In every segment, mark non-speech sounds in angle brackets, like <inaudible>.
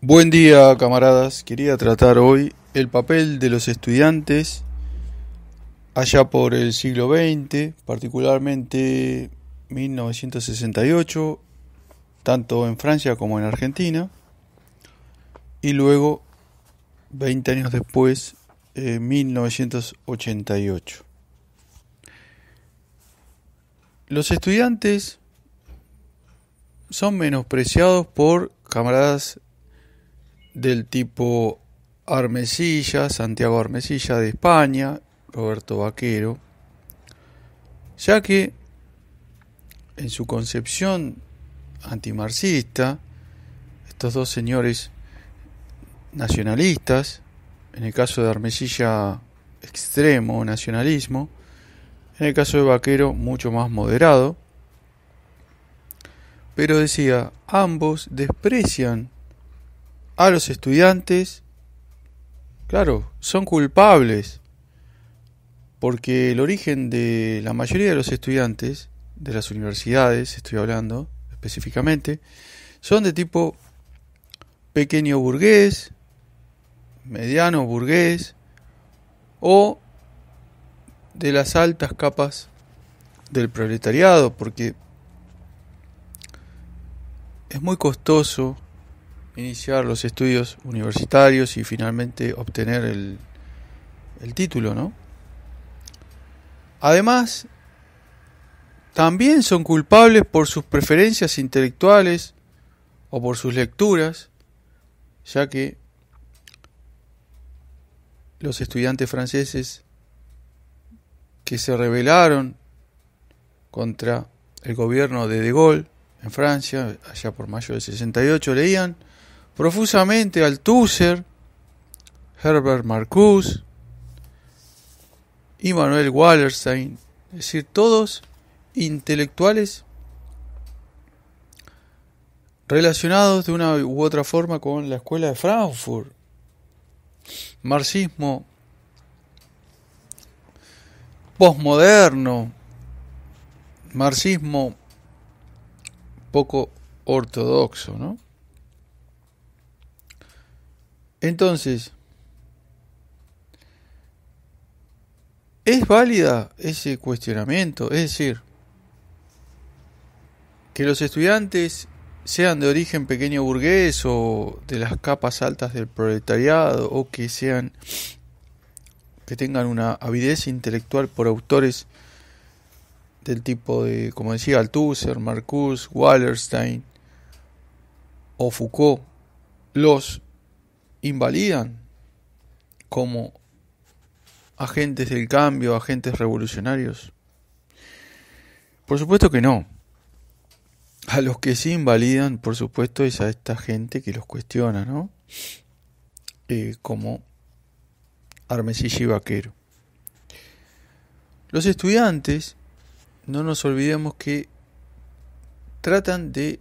Buen día, camaradas. Quería tratar hoy el papel de los estudiantes allá por el siglo XX, particularmente 1968, tanto en Francia como en Argentina, y luego, 20 años después, 1988. Eh, los estudiantes son menospreciados por camaradas del tipo Armesilla, Santiago Armesilla de España, Roberto Vaquero, ya que en su concepción antimarxista, estos dos señores nacionalistas, en el caso de Armesilla extremo nacionalismo, en el caso de Vaquero mucho más moderado, pero decía, ambos desprecian a los estudiantes, claro, son culpables, porque el origen de la mayoría de los estudiantes, de las universidades, estoy hablando específicamente, son de tipo pequeño burgués, mediano burgués o de las altas capas del proletariado, porque es muy costoso iniciar los estudios universitarios y finalmente obtener el, título, ¿no? Además, también son culpables por sus preferencias intelectuales o por sus lecturas, ya que los estudiantes franceses que se rebelaron contra el gobierno de De Gaulle en Francia, allá por mayo del 68, leían profusamente Althusser, Herbert Marcuse y Wallerstein, es decir, todos intelectuales relacionados de una u otra forma con la escuela de Frankfurt, marxismo postmoderno, marxismo poco ortodoxo, ¿no? Entonces, ¿es válida ese cuestionamiento? Es decir, que los estudiantes sean de origen pequeño burgués o de las capas altas del proletariado o que sean que tengan una avidez intelectual por autores del tipo de, como decía Althusser, Marcuse, Wallerstein o Foucault, los invalidan como agentes del cambio, agentes revolucionarios? Por supuesto que no. A los que sí invalidan, por supuesto, es a esta gente que los cuestiona, ¿no? Eh, como Armesilla y Vaquero. Los estudiantes, no nos olvidemos que tratan de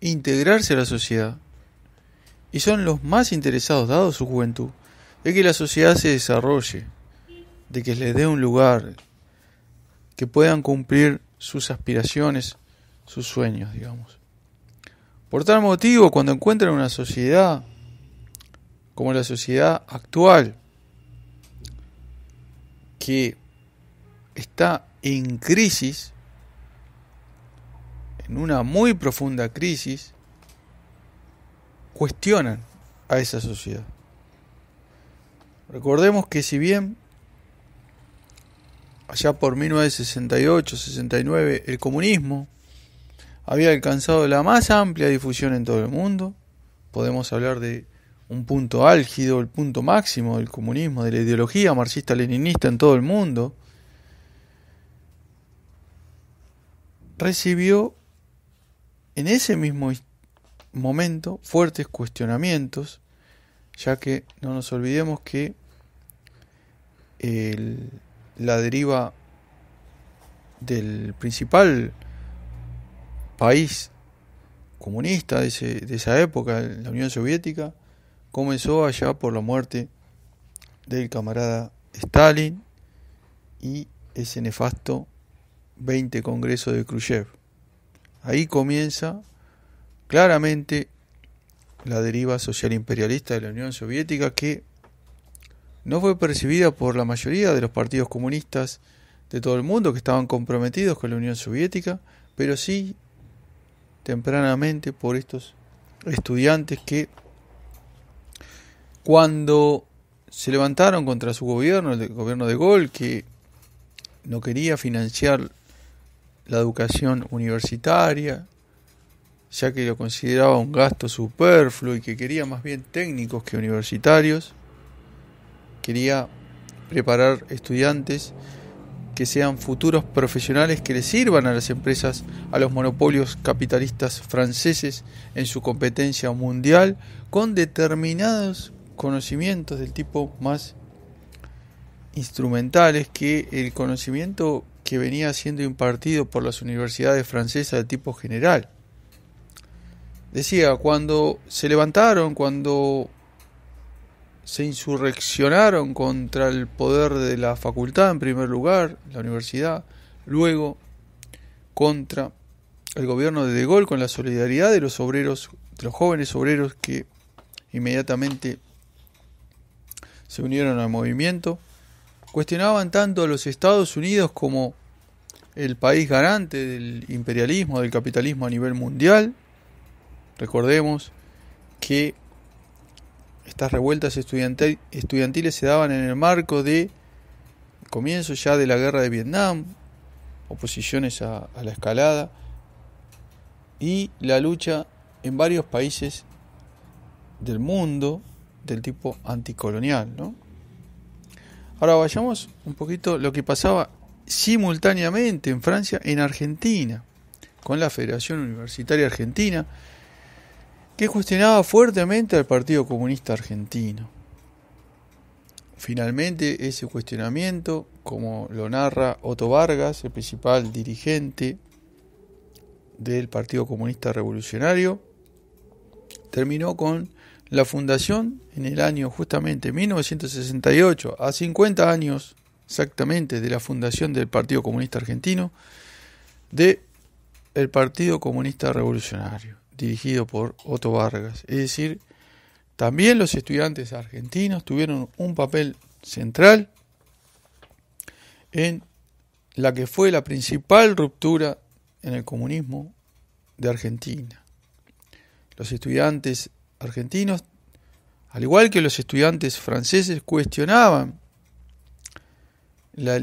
integrarse a la sociedad, y son los más interesados, dado su juventud, de que la sociedad se desarrolle, de que les dé un lugar, que puedan cumplir sus aspiraciones, sus sueños, digamos. Por tal motivo, cuando encuentran una sociedad como la sociedad actual, que está en crisis, en una muy profunda crisis, cuestionan a esa sociedad. Recordemos que si bien allá por 1968-69 el comunismo había alcanzado la más amplia difusión en todo el mundo, podemos hablar de un punto álgido, el punto máximo del comunismo, de la ideología marxista-leninista en todo el mundo, recibió en ese mismo momento fuertes cuestionamientos, ya que no nos olvidemos que la deriva del principal país comunista de, de, esa época, la Unión Soviética, comenzó allá por la muerte del camarada Stalin y ese nefasto 20 Congreso de Khrushchev. Ahí comienza claramente la deriva social imperialista de la Unión Soviética que no fue percibida por la mayoría de los partidos comunistas de todo el mundo que estaban comprometidos con la Unión Soviética, pero sí tempranamente por estos estudiantes que cuando se levantaron contra su gobierno, el gobierno de Gol, que no quería financiar la educación universitaria, ya que lo consideraba un gasto superfluo y que quería más bien técnicos que universitarios. Quería preparar estudiantes que sean futuros profesionales que le sirvan a las empresas, a los monopolios capitalistas franceses en su competencia mundial, con determinados conocimientos del tipo más instrumentales que el conocimiento que venía siendo impartido por las universidades francesas de tipo general. Decía, cuando se levantaron, cuando se insurreccionaron contra el poder de la facultad en primer lugar, la universidad, luego contra el gobierno de De Gaulle con la solidaridad de los obreros, de los jóvenes obreros que inmediatamente se unieron al movimiento, cuestionaban tanto a los Estados Unidos como el país garante del imperialismo, del capitalismo a nivel mundial, Recordemos que estas revueltas estudiantiles se daban en el marco de comienzo ya de la guerra de Vietnam, oposiciones a, la escalada y la lucha en varios países del mundo del tipo anticolonial. Ahora vayamos un poquito lo que pasaba simultáneamente en Francia, en Argentina, con la Federación Universitaria Argentina, que cuestionaba fuertemente al Partido Comunista Argentino. Finalmente, ese cuestionamiento, como lo narra Otto Vargas, el principal dirigente del Partido Comunista Revolucionario, terminó con la fundación en el año justamente 1968, a 50 años exactamente de la fundación del Partido Comunista Argentino, de el Partido Comunista Revolucionario dirigido por Otto Vargas. Es decir, también los estudiantes argentinos tuvieron un papel central en la que fue la principal ruptura en el comunismo de Argentina. Los estudiantes argentinos, al igual que los estudiantes franceses, cuestionaban la,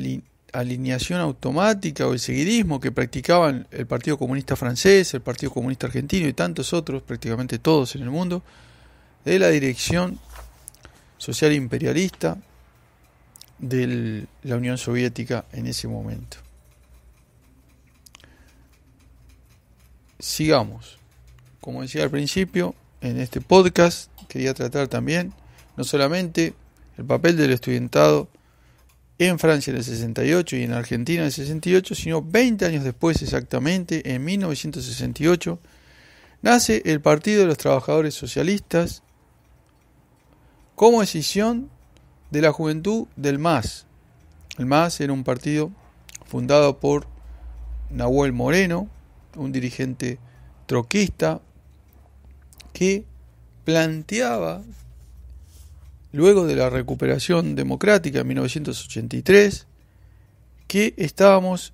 alineación automática o el seguidismo que practicaban el Partido Comunista francés, el Partido Comunista argentino y tantos otros, prácticamente todos en el mundo, de la dirección social imperialista de la Unión Soviética en ese momento. Sigamos. Como decía al principio, en este podcast quería tratar también no solamente el papel del estudiantado, en Francia en el 68 y en Argentina en el 68, sino 20 años después exactamente, en 1968, nace el Partido de los Trabajadores Socialistas como decisión de la juventud del MAS. El MAS era un partido fundado por Nahuel Moreno, un dirigente troquista, que planteaba luego de la recuperación democrática en 1983, que estábamos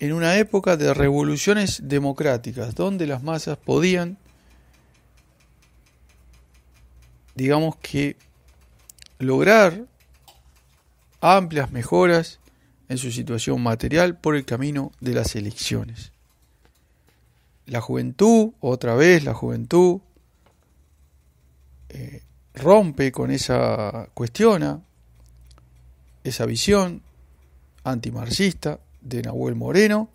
en una época de revoluciones democráticas, donde las masas podían, digamos que, lograr amplias mejoras en su situación material por el camino de las elecciones. La juventud, otra vez la juventud, eh, rompe con esa, cuestiona esa visión antimarxista de Nahuel Moreno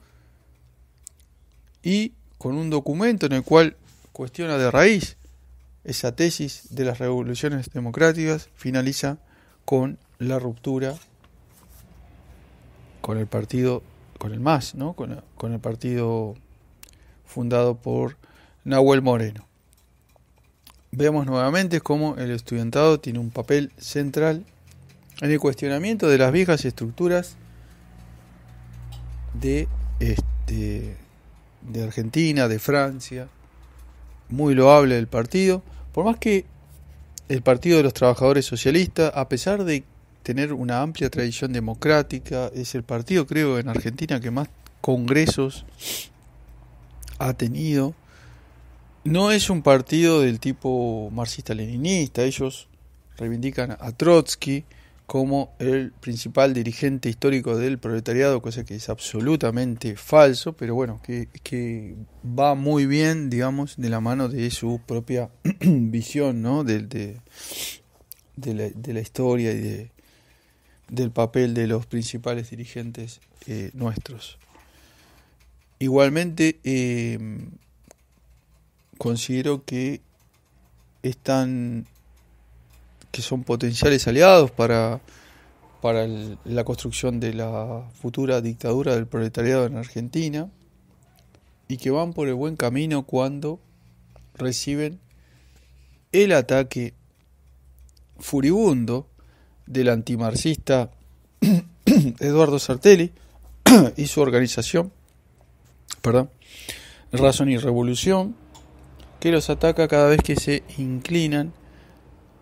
y con un documento en el cual cuestiona de raíz esa tesis de las revoluciones democráticas, finaliza con la ruptura con el partido, con el MAS, ¿no? con, con el partido fundado por Nahuel Moreno vemos nuevamente cómo el estudiantado tiene un papel central en el cuestionamiento de las viejas estructuras de, este, de Argentina, de Francia, muy loable del partido, por más que el Partido de los Trabajadores Socialistas, a pesar de tener una amplia tradición democrática, es el partido creo en Argentina que más congresos ha tenido, no es un partido del tipo marxista-leninista, ellos reivindican a Trotsky como el principal dirigente histórico del proletariado, cosa que es absolutamente falso, pero bueno, que, va muy bien, digamos, de la mano de su propia <clears throat> visión, ¿no? De, de, la, de la, historia y de, del papel de los principales dirigentes eh, nuestros. Igualmente, eh, considero que están que son potenciales aliados para, la construcción de la futura dictadura del proletariado en Argentina y que van por el buen camino cuando reciben el ataque furibundo del antimarxista <clears throat> Eduardo Sartelli <clears throat> y su organización, Razón y Revolución, que los ataca cada vez que se inclinan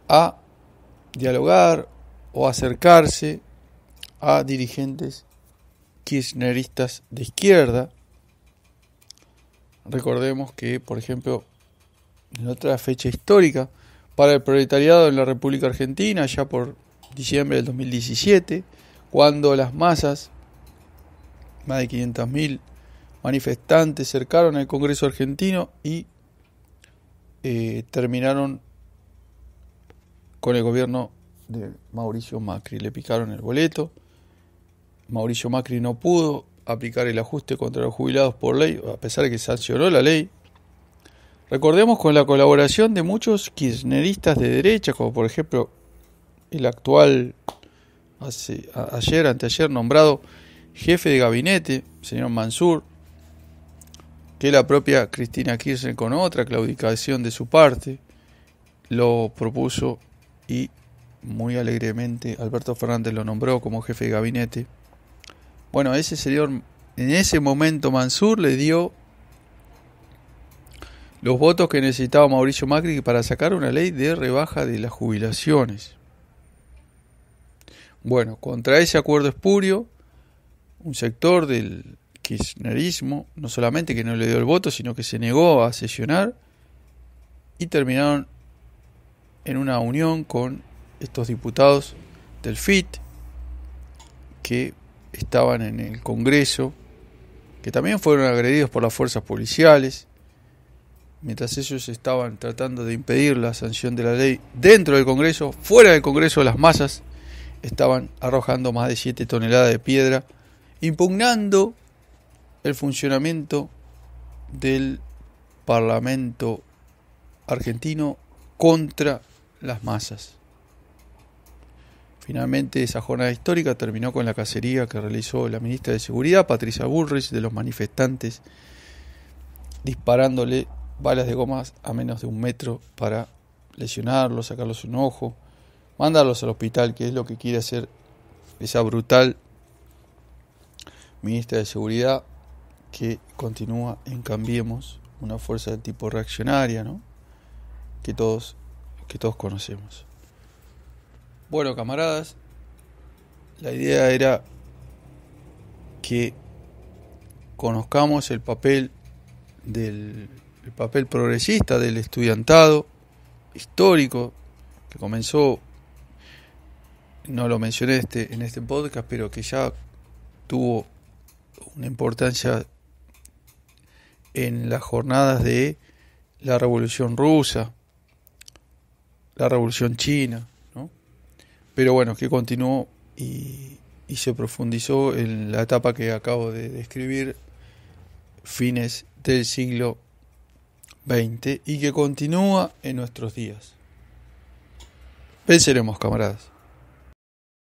a dialogar o acercarse a dirigentes kirchneristas de izquierda. Recordemos que, por ejemplo, en otra fecha histórica para el proletariado en la República Argentina, ya por diciembre del 2017, cuando las masas, más de 500.000 manifestantes, cercaron al Congreso argentino y eh, terminaron con el gobierno de Mauricio Macri. Le picaron el boleto. Mauricio Macri no pudo aplicar el ajuste contra los jubilados por ley, a pesar de que sancionó la ley. Recordemos con la colaboración de muchos kirchneristas de derecha, como por ejemplo el actual, ayer, anteayer nombrado jefe de gabinete, señor Mansur, que la propia Cristina Kirchner con otra claudicación de su parte lo propuso y muy alegremente Alberto Fernández lo nombró como jefe de gabinete. Bueno, ese señor en ese momento Mansur le dio los votos que necesitaba Mauricio Macri para sacar una ley de rebaja de las jubilaciones. Bueno, contra ese acuerdo espurio, un sector del kirchnerismo, no solamente que no le dio el voto, sino que se negó a sesionar y terminaron en una unión con estos diputados del FIT que estaban en el Congreso, que también fueron agredidos por las fuerzas policiales, mientras ellos estaban tratando de impedir la sanción de la ley dentro del Congreso, fuera del Congreso las masas estaban arrojando más de 7 toneladas de piedra, impugnando el funcionamiento del Parlamento argentino contra las masas. Finalmente esa jornada histórica terminó con la cacería que realizó la ministra de Seguridad, Patricia Burris, de los manifestantes, disparándole balas de gomas a menos de un metro para lesionarlos, sacarlos un ojo, mandarlos al hospital, que es lo que quiere hacer esa brutal ministra de Seguridad, que continúa en Cambiemos, una fuerza de tipo reaccionaria, Que todos, que todos conocemos. Bueno, camaradas, la idea era que conozcamos el papel del papel progresista del estudiantado histórico que comenzó no lo mencioné este, en este podcast, pero que ya tuvo una importancia en las jornadas de la Revolución Rusa, la Revolución China, pero bueno, que continuó y, y se profundizó en la etapa que acabo de describir, fines del siglo XX, y que continúa en nuestros días. Venceremos, camaradas.